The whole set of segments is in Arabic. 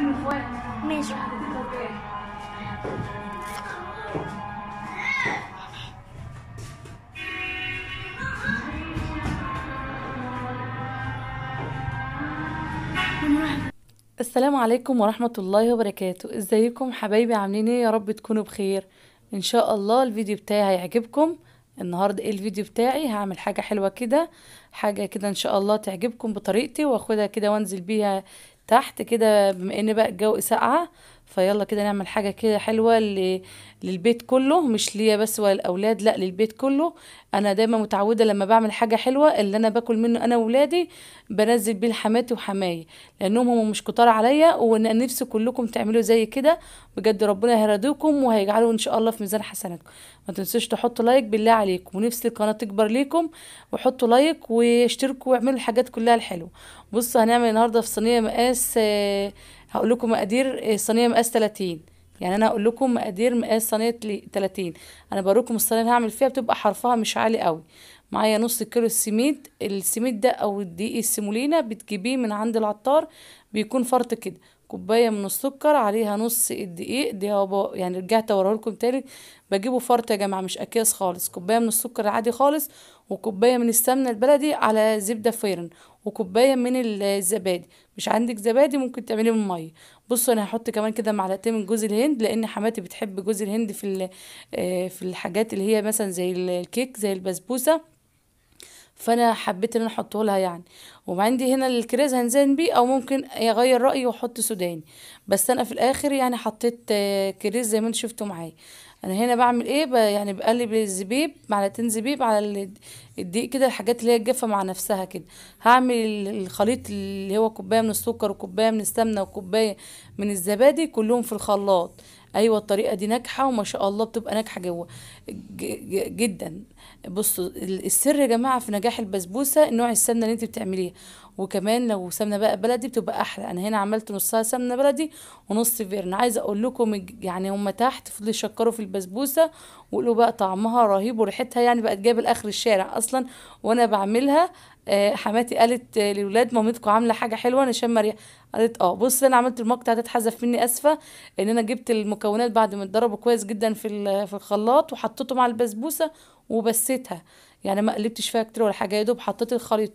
السلام عليكم ورحمة الله وبركاته ازيكم حبايبي عاملين ايه يا رب تكونوا بخير ان شاء الله الفيديو بتاعي هيعجبكم النهاردة ايه الفيديو بتاعي هعمل حاجة حلوة كده حاجة كده ان شاء الله تعجبكم بطريقتي واخدها كده وانزل بيها تحت كده بما ان بقى الجو ساقعه فيلا كده نعمل حاجه كده حلوه اللي للبيت كله مش ليا بس ولا الاولاد لا للبيت كله انا دايما متعوده لما بعمل حاجه حلوه اللي انا باكل منه انا واولادي بنزل بيه لحماتي وحماي لانهم هم مش كتار عليا وانا نفسي كلكم تعملوا زي كده بجد ربنا هيرضيكم وهيجعله ان شاء الله في ميزان حسناتكم ما تنسوش تحطوا لايك بالله عليكم ونفسي القناه تكبر ليكم وحطوا لايك واشتركوا واعملوا الحاجات كلها الحلوه بصوا هنعمل النهارده في صينيه مقاس آه، هقول لكم مقادير آه، صينيه مقاس 30 يعني انا اقول لكم مقادير مقاس صينيه 30 انا بوريكم الصينيه اللي هعمل فيها بتبقى حرفها مش عالي قوي معايا نص كيلو السميد السميد ده او الدقيق السيمولينا بتجيبيه من عند العطار بيكون فرط كده كوبايه من السكر عليها نص الدقيق دي هو يعني رجعت اوريه لكم تاني بجيبه فرط يا جماعه مش اكياس خالص كوبايه من السكر العادي خالص وكوبايه من السمنه البلدي على زبده فيرن وكوبايه من الزبادي مش عندك زبادي ممكن تعمليه من ميه بصوا انا هحط كمان كده معلقتين من جوز الهند لان حماتي بتحب جوز الهند في آه، في الحاجات اللي هي مثلا زي الكيك زي البسبوسه فانا حبيت ان انا احطهولها يعني وعندي هنا الكريز هنزين بيه او ممكن اغير رايي واحط سوداني بس انا في الاخر يعني حطيت آه، كريز زي ما انتم شفتوا معايا انا هنا بعمل ايه يعني بقلب الزبيب معلقتين زبيب على الدقيق كده الحاجات اللي هي الجافه مع نفسها كده هعمل الخليط اللي هو كوبايه من السكر وكوبايه من السمنه وكوبايه من الزبادي كلهم في الخلاط ايوه الطريقه دي ناجحه وما شاء الله بتبقى ناجحه جوه جدا بصوا السر يا جماعه في نجاح البسبوسه نوع السمنه اللي انت بتعمليها وكمان لو سمنه بقى بلدي بتبقى احلى انا هنا عملت نصها سمنه بلدي ونص فيرن عايزه اقول لكم يعني هم تحت فضلوا يشكروا في البسبوسه ويقولوا بقى طعمها رهيب وريحتها يعني بقت جايبه لاخر الشارع اصلا وانا بعملها آه، حماتي قالت آه، للولاد مامتكم عامله حاجه حلوه نشام مريح قالت اه بص انا عملت المقطع ده اتحذف مني اسفه ان انا جبت المكونات بعد ما اتضربوا كويس جدا في في الخلاط وحطيته على البسبوسه وبسيتها يعني ما قلبتش فيها كتير ولا حاجه يا دوب حطيت الخليط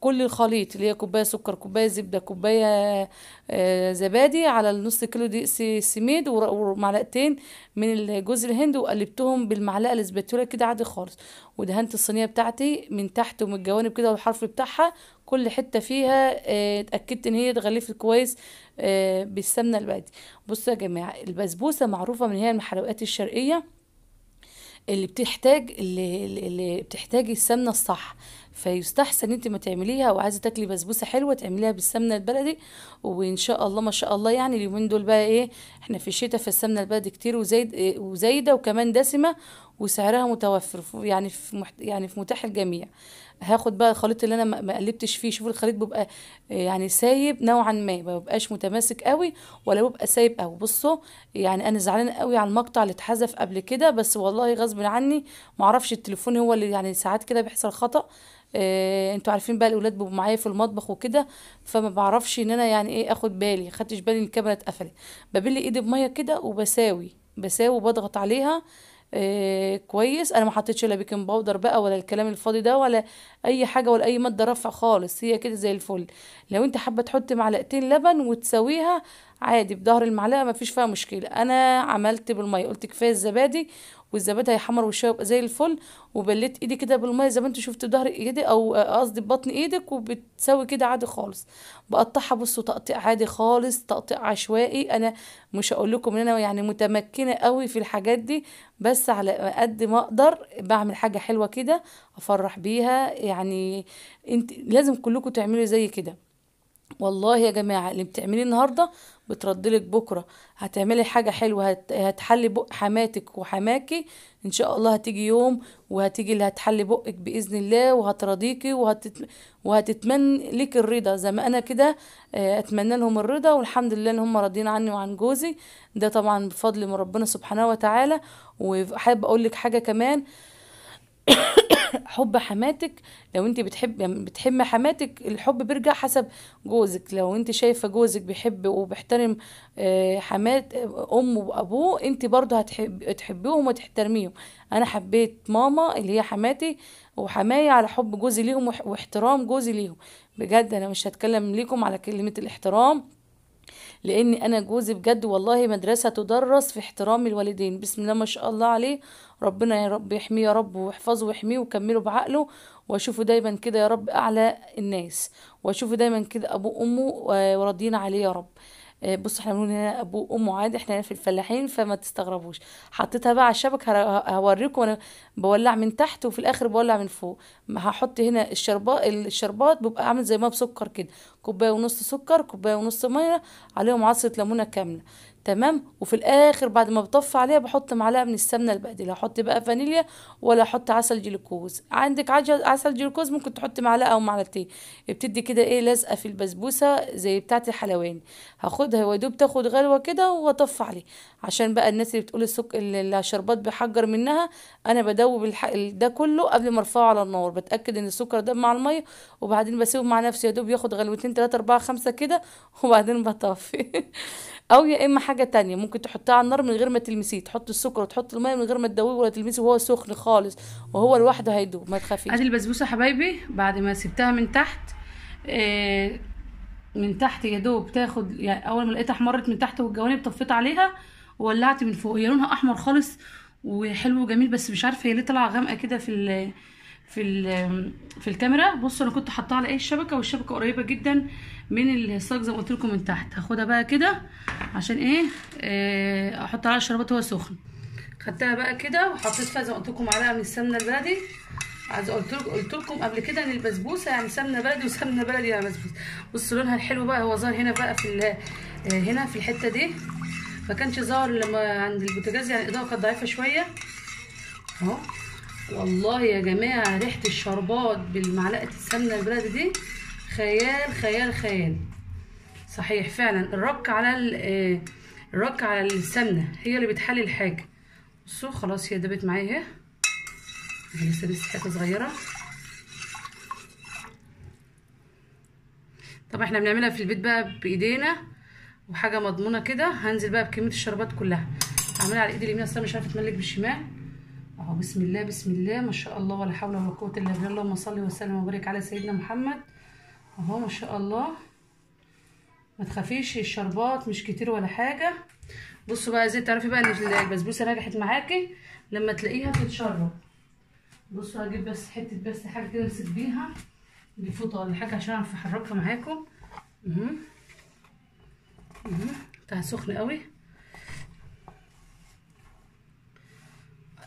كل الخليط اللي هي كوبايه سكر كوبايه زبده كوبايه آه، زبادي على النص كيلو دي سميد ومعلقتين من جوز الهند وقلبتهم بالمعلقه الاسباتولا كده عادي خالص ودهنت الصينيه بتاعتي من تحت ومن الجوانب كده والحرف بتاعها كل حته فيها آه، اتاكدت ان هي اتغلفت كويس آه، بالسمنه البلدي بصوا يا جماعه البسبوسه معروفه من هي المحلوقات الشرقيه اللي بتحتاج اللي, اللي بتحتاج السمنه الصح فيستحسن انت ما تعمليها وعايزه تاكلي بسبوسه حلوه تعمليها بالسمنه البلدي وان شاء الله ما شاء الله يعني اليومين دول بقى ايه احنا في الشتاء فالسمنه البلدي كتير وزايد إيه، وزايده وكمان دسمه وسعرها متوفر يعني في محت... يعني في متاح الجميع هاخد بقى الخليط اللي انا ما قلبتش فيه شوفوا الخليط بيبقى إيه، يعني سايب نوعا ما ما بيبقاش متماسك قوي ولا بيبقى سايب قوي بصوا يعني انا زعلانه قوي على المقطع اللي اتحذف قبل كده بس والله غصب عني معرفش التليفون هو اللي يعني ساعات كده بيحصل خطأ إيه انتوا عارفين بقى الاولاد بيبقوا معايا في المطبخ وكده فما بعرفش ان انا يعني ايه اخد بالي خدتش بالي ان الكاميرا اتقفلت ببل ايدي بميه كده وبساوي بساوي وبضغط عليها إيه كويس انا ما حطيتش لا بيكنج باودر بقى ولا الكلام الفاضي ده ولا اي حاجه ولا اي ماده رفع خالص هي كده زي الفل لو انت حابه تحطي معلقتين لبن وتساويها عادي بظهر المعلقه ما فيش فيها مشكله انا عملت بالميه قلت كفايه الزبادي والزبادي هيحمر وشها يبقى زي الفل وبليت ايدي كده بالميه زي ما انتوا شفتوا ظهر ايدي او قصدي بطن ايدك وبتسوي كده عادي خالص بقطعها بصوا تقطيع عادي خالص تقطيع عشوائي انا مش هقول لكم ان انا يعني متمكنه قوي في الحاجات دي بس على قد ما اقدر بعمل حاجه حلوه كده افرح بيها يعني انت لازم كلكم تعملوا زي كده والله يا جماعه اللي بتعمليه النهارده بتردلك بكره هتعملي حاجه حلوه هت... هتحلي بق حماتك وحماكي ان شاء الله هتيجي يوم وهتيجي اللي هتحلي بقك باذن الله وهترضيكي وهتت... وهتتمنى لك الرضا زي ما انا كده آه، اتمنى لهم الرضا والحمد لله ان هم راضيين عني وعن جوزي ده طبعا بفضل من ربنا سبحانه وتعالى وحابه اقول لك حاجه كمان حب حماتك لو انت بتحب يعني بتحب حماتك الحب بيرجع حسب جوزك لو انت شايفه جوزك بيحب وبيحترم آه، حمات آه، امه وابوه انت برضه هتحب تحبيهم وتحترميهم انا حبيت ماما اللي هي حماتي وحماية على حب جوزي ليهم واحترام جوزي ليهم بجد انا مش هتكلم ليكم على كلمه الاحترام لان انا جوزي بجد والله مدرسه تدرس في احترام الوالدين بسم الله ما شاء الله عليه ربنا يا رب يحميه يا رب ويحفظه ويحميه ويكمله بعقله واشوفه دايما كده يا رب اعلى الناس واشوفه دايما كده ابوه وامه وراضيين آه، عليه يا رب آه، بص احنا بنقول هنا ابوه وامه عادي احنا في الفلاحين فما تستغربوش حطيتها بقى على الشبكه هوريكم انا بولع من تحت وفي الاخر بولع من فوق هحط هنا الشربات الشربات بيبقى عامل زي ما بسكر كده كوبايه ونص سكر كوبايه ونص ميه عليهم عصره ليمونه كامله تمام وفي الاخر بعد ما بطفي عليها بحط معلقه من السمنه البلدي احط بقى فانيليا ولا احط عسل جلوكوز عندك عسل جلوكوز ممكن تحط معلقه او معلقتين بتدي كده ايه لازقه في البسبوسه زي بتاعه الحلواني هاخدها وادوب تاخد غلوه كده واطفي عليه عشان بقى الناس اللي بتقول السك الشربات بيحجر منها انا بدوب الح... ده كله قبل ما ارفعه على النار بتاكد ان السكر ده مع الميه وبعدين بسيبه مع نفسه يا دوب ياخد غلوتين اتنين تلاتة اربعة خمسة كده وبعدين بطفي او يا اما حاجه تانية ممكن تحطها على النار من غير ما تلمسيه تحط السكر وتحط الميه من غير ما تدويه ولا تلمسيه وهو سخن خالص وهو لوحده هيدوب ما تخافيش ادي البسبوسه حبايبي بعد ما سبتها من تحت آه، من تحت يا دوب تاخد يعني اول ما لقيتها احمرت من تحت والجوانب طفيت عليها وولعت من فوق هي لونها احمر خالص وحلو وجميل بس مش عارفه هي ليه طالعه غامقه كده في في في الكاميرا بصوا انا كنت حاطاها على اي الشبكه والشبكه قريبه جدا من الساق زي ما قلت لكم من تحت هاخدها بقى كده عشان ايه آه، احط عليها الشربات وهو سخن خدتها بقى كده وحطيت فيها زي ما قلت لكم عليها من السمنه البلدي عايز قلت لكم قلت لكم قبل كده ان البسبوسه يعني سمنه بلدي وسمنه بلدي يعني بسبوسه بصوا لونها الحلو بقى هو ظهر هنا بقى في آه، هنا في الحته دي ما كانش ظهر لما عند البوتاجاز يعني الاضاءه كانت ضعيفه شويه اهو والله يا جماعه ريحه الشربات بالمعلقه السمنه البلدي دي خيال خيال خيال صحيح فعلا الرك على آه، الرك على السمنه هي اللي بتحلي الحاجه بصوا خلاص هي دبت معايا اهي لسه لسه حته صغيره طب احنا بنعملها في البيت بقى بايدينا وحاجه مضمونه كده هنزل بقى بكميه الشربات كلها هعملها على ايدي اليمين اصلا مش عارفه اتملك بالشمال اهو بسم الله بسم الله ما شاء الله ولا حول ولا قوه الا بالله اللهم صل وسلم وبارك على سيدنا محمد اهو ما شاء الله ما تخافيش الشربات مش كتير ولا حاجه بصوا بقى ازاي تعرفي بقى ان البسبوسه نجحت معاكي لما تلاقيها بتتشرب بصوا هجيب بس حته بس حاجه كده امسك بيها دي فوطه ولا حاجه عشان اعرف احركها معاكم اهو أمم. اهو أمم. بتاع سخن قوي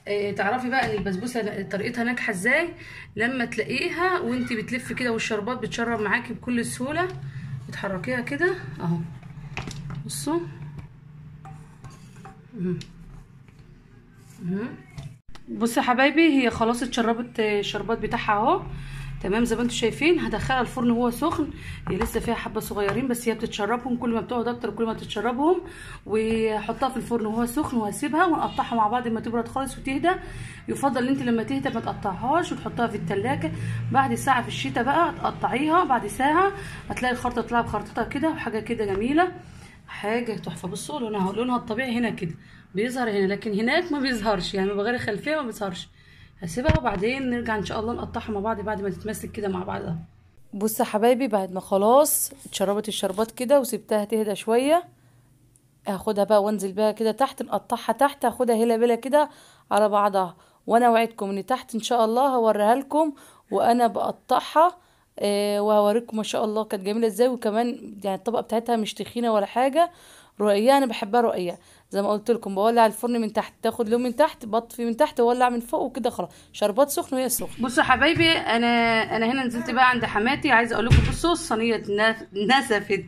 آه، تعرفي بقى ان البسبوسه طريقتها ناجحه ازاي لما تلاقيها وانت بتلف كده والشربات بتشرب معاكي بكل سهوله بتحركيها كده اهو بصوا بصي يا حبايبي هي خلاص اتشربت الشربات بتاعها اهو تمام زي ما انتم شايفين هدخلها الفرن وهو سخن هي لسه فيها حبه صغيرين بس هي بتتشربهم كل ما بتقعد اكتر كل ما بتتشربهم واحطها في الفرن وهو سخن وهسيبها ونقطعها مع بعض لما تبرد خالص وتهدى يفضل ان انت لما تهدى ما تقطعهاش وتحطها في التلاجة بعد ساعه في الشتاء بقى تقطعيها بعد ساعه هتلاقي الخرطه طلع بخرطتها كده وحاجه كده جميله حاجه تحفه بصوا لونها لونها الطبيعي هنا كده بيظهر هنا لكن هناك ما بيظهرش يعني بغير الخلفيه ما بيظهرش هسيبها وبعدين نرجع ان شاء الله نقطعها مع بعض بعد ما تتمسك كده مع بعضها يا حبايبي بعد ما خلاص اتشربت الشربات كده وسبتها تهدى شويه هاخدها بقى وانزل بيها كده تحت نقطعها تحت هاخدها هلا بلا كده على بعضها وانا وعدكم ان تحت ان شاء الله هوريها لكم وانا بقطعها آه، وهوريكم ما شاء الله كانت جميله ازاي وكمان يعني الطبقه بتاعتها مش تخينه ولا حاجه رؤية انا بحبها رؤية زي ما قلت لكم بولع الفرن من تحت تاخد لون من تحت بطفي من تحت وولع من فوق وكده خلاص شربات سخن وهي سخنه بصوا حبايبي انا انا هنا نزلت بقى عند حماتي عايزه اقول لكم بصوا الصينيه نزفت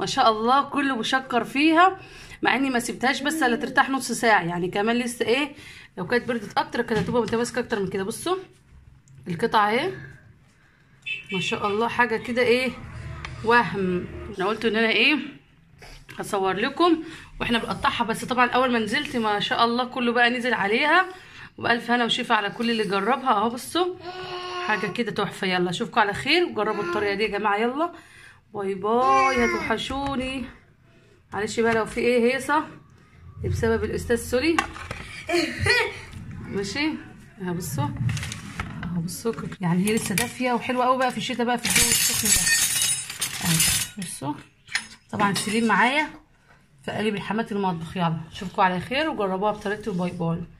ما شاء الله كله مشكر فيها مع اني ما سبتهاش بس الا ترتاح نص ساعه يعني كمان لسه ايه لو كانت بردت اكتر كانت هتبقى متماسكه اكتر من كده بصوا القطعه اهي ما شاء الله حاجه كده ايه وهم انا قلت ان انا ايه هصور لكم واحنا بنقطعها بس طبعا اول ما نزلت ما شاء الله كله بقى نزل عليها وبالف هنا وشفا على كل اللي جربها اهو بصوا حاجه كده تحفه يلا اشوفكم على خير وجربوا الطريقه دي يا جماعه يلا باي باي هتوحشوني معلش بقى لو في ايه هيصه بسبب الاستاذ سوري ماشي اهو بصوا اهو بصوا يعني هي لسه دافيه وحلوه قوي بقى في الشتاء بقى في الجو السخن ده اهو بصوا طبعا سيبيه معايا في قليب الحمات المطبخ يلا اشوفكم على خير وجربوها بطريقتي وباي باي